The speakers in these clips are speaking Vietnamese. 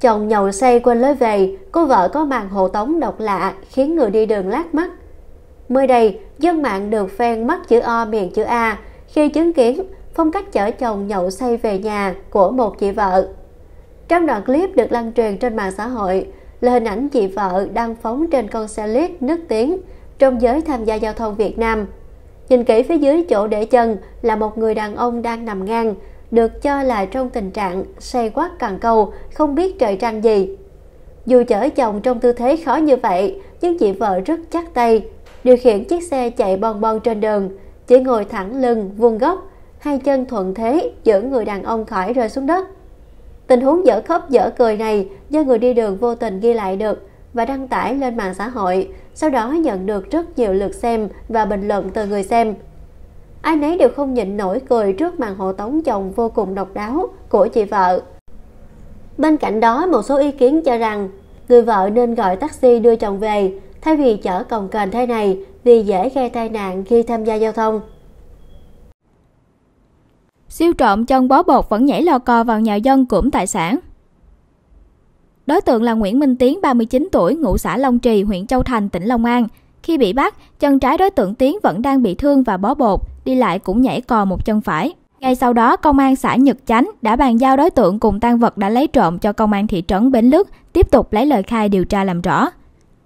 Chồng nhậu say quên lối về, cô vợ có màn hộ tống độc lạ khiến người đi đường lát mắt. Mới đây, dân mạng được phen mắt chữ O miệng chữ A khi chứng kiến phong cách chở chồng nhậu say về nhà của một chị vợ. Trong đoạn clip được lan truyền trên mạng xã hội là hình ảnh chị vợ đang phóng trên con xe lít nước tiếng trong giới tham gia giao thông Việt Nam. Nhìn kỹ phía dưới chỗ để chân là một người đàn ông đang nằm ngang, được cho là trong tình trạng say quát càng cầu, không biết trời trăng gì. Dù chở chồng trong tư thế khó như vậy, nhưng chị vợ rất chắc tay, điều khiển chiếc xe chạy bon bon trên đường, chỉ ngồi thẳng lưng, vuông góc, hai chân thuận thế giữ người đàn ông khỏi rơi xuống đất. Tình huống dở khóc dở cười này do người đi đường vô tình ghi lại được và đăng tải lên mạng xã hội, sau đó nhận được rất nhiều lượt xem và bình luận từ người xem ai nấy đều không nhịn nổi cười trước màn hộ tống chồng vô cùng độc đáo của chị vợ bên cạnh đó một số ý kiến cho rằng người vợ nên gọi taxi đưa chồng về thay vì chở cồng kềnh thế này vì dễ gây tai nạn khi tham gia giao thông siêu trộm chân bó bột vẫn nhảy lò cò vào nhà dân cưỡng tài sản Đối tượng là Nguyễn Minh Tiến, 39 tuổi, ngụ xã Long Trì, huyện Châu Thành, tỉnh Long An. Khi bị bắt, chân trái đối tượng Tiến vẫn đang bị thương và bó bột, đi lại cũng nhảy cò một chân phải. Ngay sau đó, công an xã Nhật Chánh đã bàn giao đối tượng cùng tang vật đã lấy trộm cho công an thị trấn Bến Lức tiếp tục lấy lời khai điều tra làm rõ.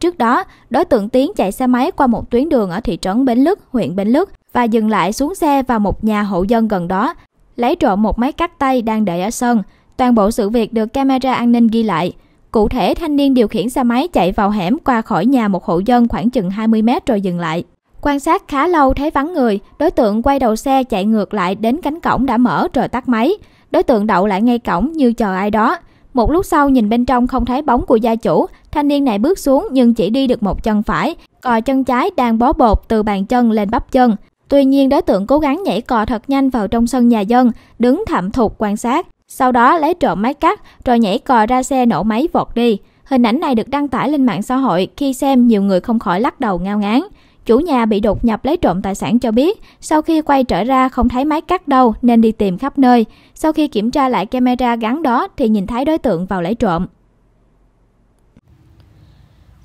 Trước đó, đối tượng Tiến chạy xe máy qua một tuyến đường ở thị trấn Bến Lức, huyện Bến Lức và dừng lại xuống xe vào một nhà hộ dân gần đó, lấy trộm một máy cắt tay đang để ở sân. Toàn bộ sự việc được camera an ninh ghi lại. Cụ thể, thanh niên điều khiển xe máy chạy vào hẻm qua khỏi nhà một hộ dân khoảng chừng 20 mét rồi dừng lại. Quan sát khá lâu thấy vắng người, đối tượng quay đầu xe chạy ngược lại đến cánh cổng đã mở rồi tắt máy. Đối tượng đậu lại ngay cổng như chờ ai đó. Một lúc sau nhìn bên trong không thấy bóng của gia chủ, thanh niên này bước xuống nhưng chỉ đi được một chân phải, cò chân trái đang bó bột từ bàn chân lên bắp chân. Tuy nhiên đối tượng cố gắng nhảy cò thật nhanh vào trong sân nhà dân, đứng thạm thụt quan sát. Sau đó lấy trộm máy cắt rồi nhảy cò ra xe nổ máy vọt đi. Hình ảnh này được đăng tải lên mạng xã hội khi xem nhiều người không khỏi lắc đầu ngao ngán. Chủ nhà bị đột nhập lấy trộm tài sản cho biết, sau khi quay trở ra không thấy máy cắt đâu nên đi tìm khắp nơi. Sau khi kiểm tra lại camera gắn đó thì nhìn thấy đối tượng vào lấy trộm.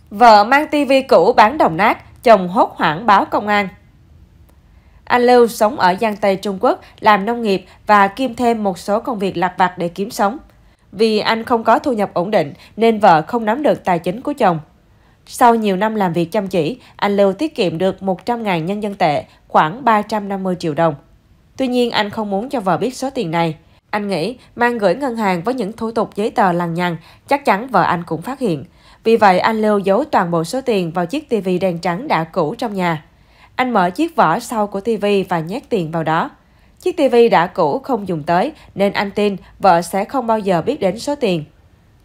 Vợ mang tivi cũ bán đồng nát, chồng hốt hoảng báo công an. Anh Lưu sống ở Giang Tây Trung Quốc, làm nông nghiệp và kiêm thêm một số công việc lặt vặt để kiếm sống. Vì anh không có thu nhập ổn định nên vợ không nắm được tài chính của chồng. Sau nhiều năm làm việc chăm chỉ, anh Lưu tiết kiệm được 100.000 nhân dân tệ, khoảng 350 triệu đồng. Tuy nhiên, anh không muốn cho vợ biết số tiền này. Anh nghĩ mang gửi ngân hàng với những thủ tục giấy tờ lằng nhằng, chắc chắn vợ anh cũng phát hiện. Vì vậy, anh Lưu giấu toàn bộ số tiền vào chiếc tivi đen trắng đã cũ trong nhà. Anh mở chiếc vỏ sau của tivi và nhét tiền vào đó. Chiếc tivi đã cũ không dùng tới nên anh tin vợ sẽ không bao giờ biết đến số tiền.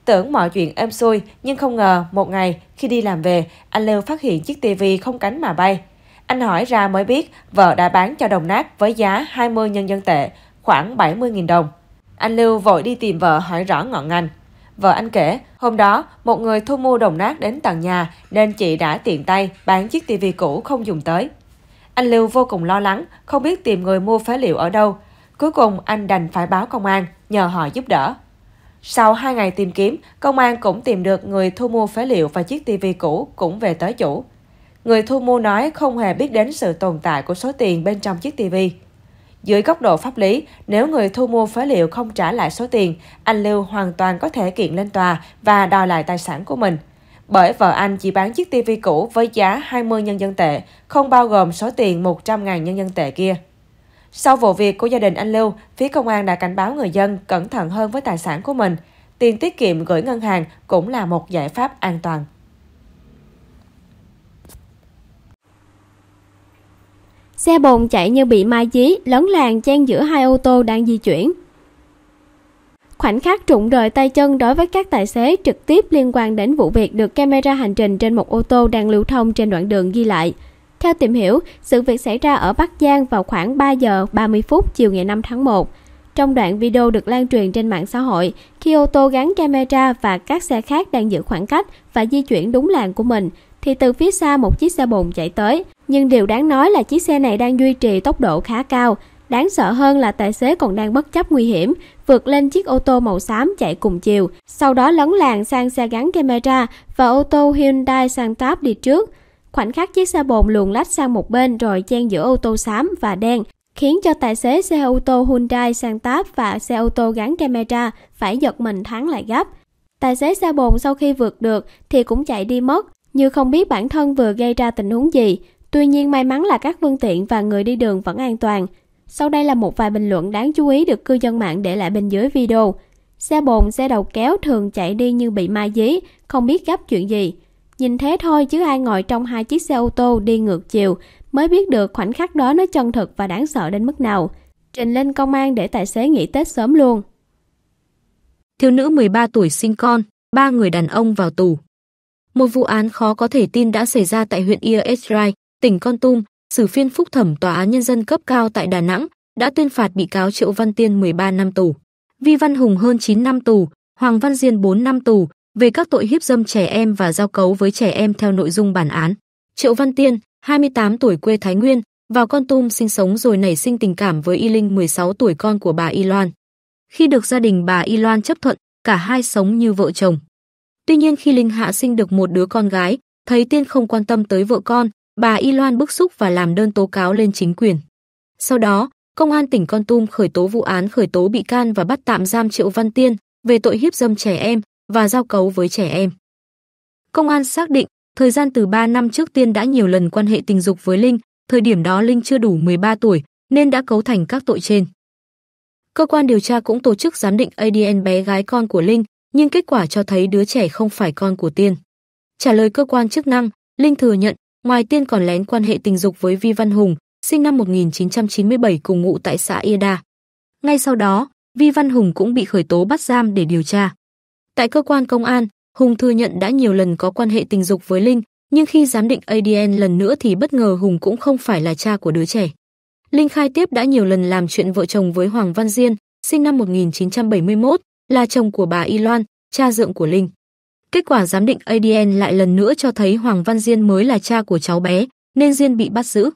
Tưởng mọi chuyện êm xuôi, nhưng không ngờ một ngày khi đi làm về, anh Lưu phát hiện chiếc tivi không cánh mà bay. Anh hỏi ra mới biết vợ đã bán cho đồng nát với giá 20 nhân dân tệ, khoảng 70.000 đồng. Anh Lưu vội đi tìm vợ hỏi rõ ngọn ngành. Vợ anh kể, hôm đó một người thu mua đồng nát đến tận nhà nên chị đã tiện tay bán chiếc tivi cũ không dùng tới. Anh Lưu vô cùng lo lắng, không biết tìm người mua phế liệu ở đâu. Cuối cùng anh đành phải báo công an, nhờ họ giúp đỡ. Sau 2 ngày tìm kiếm, công an cũng tìm được người thu mua phế liệu và chiếc tivi cũ cũng về tới chủ. Người thu mua nói không hề biết đến sự tồn tại của số tiền bên trong chiếc tivi. Dưới góc độ pháp lý, nếu người thu mua phế liệu không trả lại số tiền, anh Lưu hoàn toàn có thể kiện lên tòa và đòi lại tài sản của mình. Bởi vợ anh chỉ bán chiếc tivi cũ với giá 20 nhân dân tệ, không bao gồm số tiền 100.000 nhân dân tệ kia. Sau vụ việc của gia đình anh Lưu, phía công an đã cảnh báo người dân cẩn thận hơn với tài sản của mình. Tiền tiết kiệm gửi ngân hàng cũng là một giải pháp an toàn. Xe bồn chạy như bị mai dí, lấn làng chen giữa hai ô tô đang di chuyển. Khoảnh khắc trụng đời tay chân đối với các tài xế trực tiếp liên quan đến vụ việc được camera hành trình trên một ô tô đang lưu thông trên đoạn đường ghi lại – theo tìm hiểu, sự việc xảy ra ở Bắc Giang vào khoảng 3 giờ 30 phút chiều ngày 5 tháng 1. Trong đoạn video được lan truyền trên mạng xã hội, khi ô tô gắn camera và các xe khác đang giữ khoảng cách và di chuyển đúng làn của mình, thì từ phía xa một chiếc xe bồn chạy tới. Nhưng điều đáng nói là chiếc xe này đang duy trì tốc độ khá cao. Đáng sợ hơn là tài xế còn đang bất chấp nguy hiểm, vượt lên chiếc ô tô màu xám chạy cùng chiều, sau đó lấn làn sang xe gắn camera và ô tô Hyundai Santap đi trước. Khoảnh khắc chiếc xe bồn luồn lách sang một bên rồi chen giữa ô tô xám và đen, khiến cho tài xế xe ô tô Hyundai Santap và xe ô tô gắn camera phải giật mình thắng lại gấp. Tài xế xe bồn sau khi vượt được thì cũng chạy đi mất, như không biết bản thân vừa gây ra tình huống gì. Tuy nhiên may mắn là các phương tiện và người đi đường vẫn an toàn. Sau đây là một vài bình luận đáng chú ý được cư dân mạng để lại bên dưới video. Xe bồn, xe đầu kéo thường chạy đi như bị ma dí, không biết gấp chuyện gì. Nhìn thế thôi chứ ai ngồi trong hai chiếc xe ô tô đi ngược chiều mới biết được khoảnh khắc đó nó chân thực và đáng sợ đến mức nào. Trình lên công an để tài xế nghỉ Tết sớm luôn. Thiếu nữ 13 tuổi sinh con, ba người đàn ông vào tù. Một vụ án khó có thể tin đã xảy ra tại huyện Ia Esrai, tỉnh Con Tum, xử phiên phúc thẩm tòa án nhân dân cấp cao tại Đà Nẵng đã tuyên phạt bị cáo Triệu Văn Tiên 13 năm tù, Vi Văn Hùng hơn 9 năm tù, Hoàng Văn Diên 4 năm tù, về các tội hiếp dâm trẻ em và giao cấu với trẻ em theo nội dung bản án. Triệu Văn Tiên, 28 tuổi quê Thái Nguyên, vào Con Tum sinh sống rồi nảy sinh tình cảm với Y Linh 16 tuổi con của bà Y Loan. Khi được gia đình bà Y Loan chấp thuận, cả hai sống như vợ chồng. Tuy nhiên khi Linh Hạ sinh được một đứa con gái, thấy Tiên không quan tâm tới vợ con, bà Y Loan bức xúc và làm đơn tố cáo lên chính quyền. Sau đó, Công an tỉnh Con Tum khởi tố vụ án khởi tố bị can và bắt tạm giam Triệu Văn Tiên về tội hiếp dâm trẻ em, và giao cấu với trẻ em. Công an xác định, thời gian từ 3 năm trước Tiên đã nhiều lần quan hệ tình dục với Linh, thời điểm đó Linh chưa đủ 13 tuổi nên đã cấu thành các tội trên. Cơ quan điều tra cũng tổ chức giám định ADN bé gái con của Linh, nhưng kết quả cho thấy đứa trẻ không phải con của Tiên. Trả lời cơ quan chức năng, Linh thừa nhận, ngoài Tiên còn lén quan hệ tình dục với Vi Văn Hùng, sinh năm 1997 cùng ngụ tại xã Yeda. Ngay sau đó, Vi Văn Hùng cũng bị khởi tố bắt giam để điều tra. Tại cơ quan công an, Hùng thừa nhận đã nhiều lần có quan hệ tình dục với Linh, nhưng khi giám định ADN lần nữa thì bất ngờ Hùng cũng không phải là cha của đứa trẻ. Linh khai tiếp đã nhiều lần làm chuyện vợ chồng với Hoàng Văn Diên, sinh năm 1971, là chồng của bà Y Loan, cha dượng của Linh. Kết quả giám định ADN lại lần nữa cho thấy Hoàng Văn Diên mới là cha của cháu bé, nên Diên bị bắt giữ.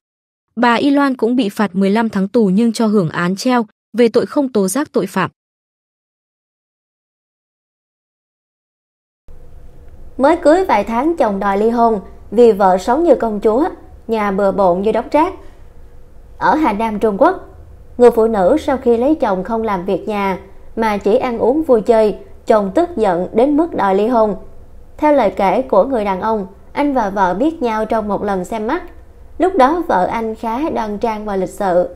Bà Y Loan cũng bị phạt 15 tháng tù nhưng cho hưởng án treo về tội không tố giác tội phạm. Mới cưới vài tháng chồng đòi ly hôn vì vợ sống như công chúa, nhà bừa bộn như đống rác Ở Hà Nam Trung Quốc, người phụ nữ sau khi lấy chồng không làm việc nhà mà chỉ ăn uống vui chơi, chồng tức giận đến mức đòi ly hôn. Theo lời kể của người đàn ông, anh và vợ biết nhau trong một lần xem mắt. Lúc đó vợ anh khá đoan trang và lịch sự.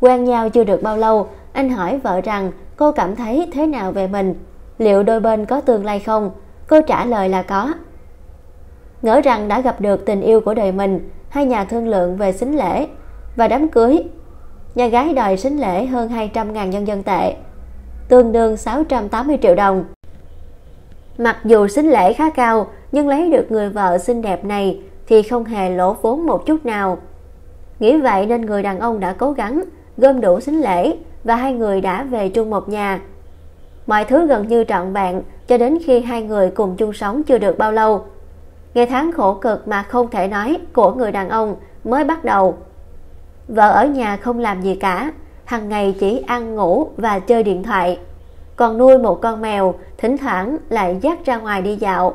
Quen nhau chưa được bao lâu, anh hỏi vợ rằng cô cảm thấy thế nào về mình, liệu đôi bên có tương lai không? Cô trả lời là có. Ngỡ rằng đã gặp được tình yêu của đời mình, hai nhà thương lượng về xính lễ và đám cưới. Nhà gái đòi xính lễ hơn 200.000 nhân dân tệ, tương đương 680 triệu đồng. Mặc dù xính lễ khá cao, nhưng lấy được người vợ xinh đẹp này thì không hề lỗ vốn một chút nào. Nghĩ vậy nên người đàn ông đã cố gắng gom đủ xính lễ và hai người đã về chung một nhà. Mọi thứ gần như trọn vẹn cho đến khi hai người cùng chung sống chưa được bao lâu. Ngày tháng khổ cực mà không thể nói của người đàn ông mới bắt đầu. Vợ ở nhà không làm gì cả, hàng ngày chỉ ăn ngủ và chơi điện thoại. Còn nuôi một con mèo, thỉnh thoảng lại dắt ra ngoài đi dạo.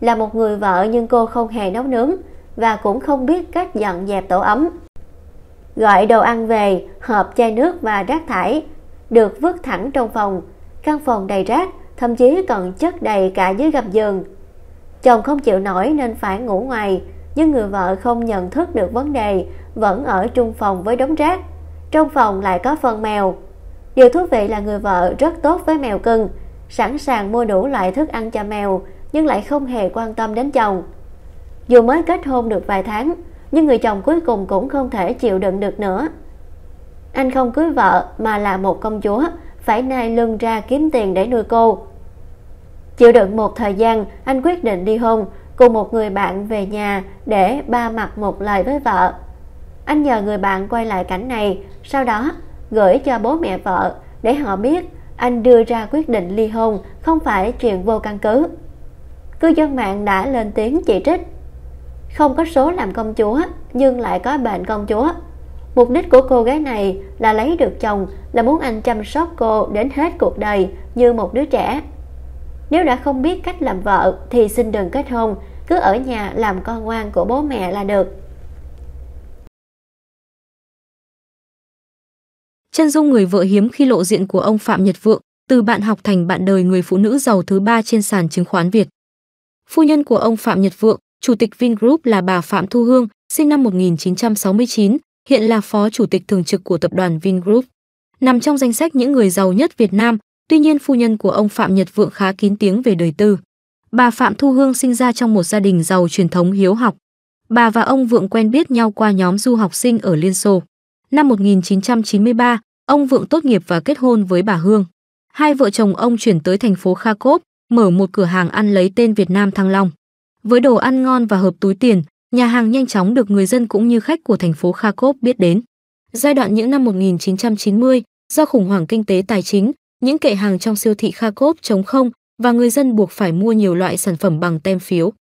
Là một người vợ nhưng cô không hề nấu nướng và cũng không biết cách dọn dẹp tổ ấm. Gọi đồ ăn về, hộp chai nước và rác thải được vứt thẳng trong phòng, căn phòng đầy rác thậm chí còn chất đầy cả dưới gầm giường. Chồng không chịu nổi nên phải ngủ ngoài, nhưng người vợ không nhận thức được vấn đề, vẫn ở chung phòng với đống rác. Trong phòng lại có phần mèo. Điều thú vị là người vợ rất tốt với mèo cưng, sẵn sàng mua đủ loại thức ăn cho mèo, nhưng lại không hề quan tâm đến chồng. Dù mới kết hôn được vài tháng, nhưng người chồng cuối cùng cũng không thể chịu đựng được nữa. Anh không cưới vợ mà là một công chúa, phải nai lưng ra kiếm tiền để nuôi cô. Chịu đựng một thời gian, anh quyết định đi hôn, cùng một người bạn về nhà để ba mặt một lời với vợ. Anh nhờ người bạn quay lại cảnh này, sau đó gửi cho bố mẹ vợ để họ biết anh đưa ra quyết định ly hôn không phải chuyện vô căn cứ. Cư dân mạng đã lên tiếng chỉ trích. Không có số làm công chúa nhưng lại có bệnh công chúa. Mục đích của cô gái này là lấy được chồng là muốn anh chăm sóc cô đến hết cuộc đời như một đứa trẻ. Nếu đã không biết cách làm vợ thì xin đừng kết hôn, cứ ở nhà làm con ngoan của bố mẹ là được. Chân dung người vợ hiếm khi lộ diện của ông Phạm Nhật Vượng, từ bạn học thành bạn đời người phụ nữ giàu thứ ba trên sàn chứng khoán Việt. Phu nhân của ông Phạm Nhật Vượng, chủ tịch Vingroup là bà Phạm Thu Hương, sinh năm 1969, hiện là phó chủ tịch thường trực của tập đoàn Vingroup. Nằm trong danh sách những người giàu nhất Việt Nam, Tuy nhiên phu nhân của ông Phạm Nhật Vượng khá kín tiếng về đời tư. Bà Phạm Thu Hương sinh ra trong một gia đình giàu truyền thống hiếu học. Bà và ông Vượng quen biết nhau qua nhóm du học sinh ở Liên Xô. Năm 1993, ông Vượng tốt nghiệp và kết hôn với bà Hương. Hai vợ chồng ông chuyển tới thành phố Kharkov, mở một cửa hàng ăn lấy tên Việt Nam Thăng Long. Với đồ ăn ngon và hợp túi tiền, nhà hàng nhanh chóng được người dân cũng như khách của thành phố Kharkov biết đến. Giai đoạn những năm 1990, do khủng hoảng kinh tế tài chính, những kệ hàng trong siêu thị Kharkov chống không và người dân buộc phải mua nhiều loại sản phẩm bằng tem phiếu.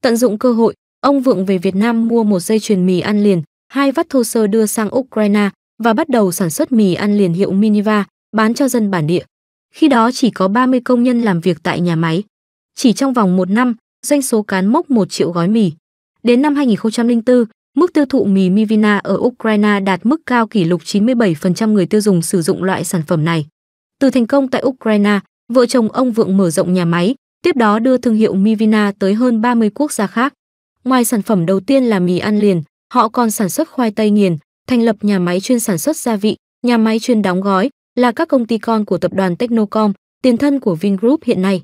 Tận dụng cơ hội, ông Vượng về Việt Nam mua một dây chuyền mì ăn liền, hai vắt thô sơ đưa sang Ukraine và bắt đầu sản xuất mì ăn liền hiệu Miniva, bán cho dân bản địa. Khi đó chỉ có 30 công nhân làm việc tại nhà máy. Chỉ trong vòng một năm, doanh số cán mốc 1 triệu gói mì. Đến năm 2004, mức tiêu thụ mì Mivina ở Ukraine đạt mức cao kỷ lục 97% người tiêu dùng sử dụng loại sản phẩm này. Từ thành công tại Ukraine, vợ chồng ông Vượng mở rộng nhà máy, tiếp đó đưa thương hiệu Mivina tới hơn 30 quốc gia khác. Ngoài sản phẩm đầu tiên là mì ăn liền, họ còn sản xuất khoai tây nghiền, thành lập nhà máy chuyên sản xuất gia vị, nhà máy chuyên đóng gói, là các công ty con của tập đoàn Technocom, tiền thân của Vingroup hiện nay.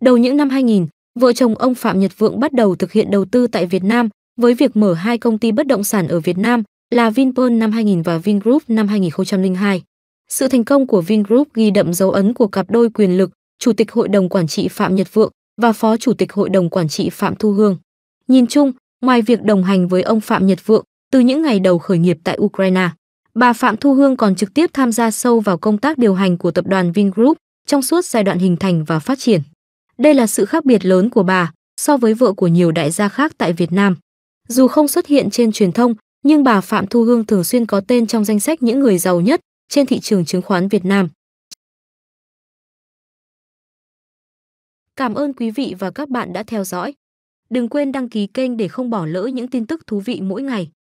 Đầu những năm 2000, vợ chồng ông Phạm Nhật Vượng bắt đầu thực hiện đầu tư tại Việt Nam với việc mở hai công ty bất động sản ở Việt Nam là Vinpearl năm 2000 và Vingroup năm 2002. Sự thành công của Vingroup ghi đậm dấu ấn của cặp đôi quyền lực, Chủ tịch Hội đồng Quản trị Phạm Nhật Vượng và Phó Chủ tịch Hội đồng Quản trị Phạm Thu Hương. Nhìn chung, ngoài việc đồng hành với ông Phạm Nhật Vượng từ những ngày đầu khởi nghiệp tại Ukraine, bà Phạm Thu Hương còn trực tiếp tham gia sâu vào công tác điều hành của tập đoàn Vingroup trong suốt giai đoạn hình thành và phát triển. Đây là sự khác biệt lớn của bà so với vợ của nhiều đại gia khác tại Việt Nam. Dù không xuất hiện trên truyền thông, nhưng bà Phạm Thu Hương thường xuyên có tên trong danh sách những người giàu nhất trên thị trường chứng khoán Việt Nam. Cảm ơn quý vị và các bạn đã theo dõi. Đừng quên đăng ký kênh để không bỏ lỡ những tin tức thú vị mỗi ngày.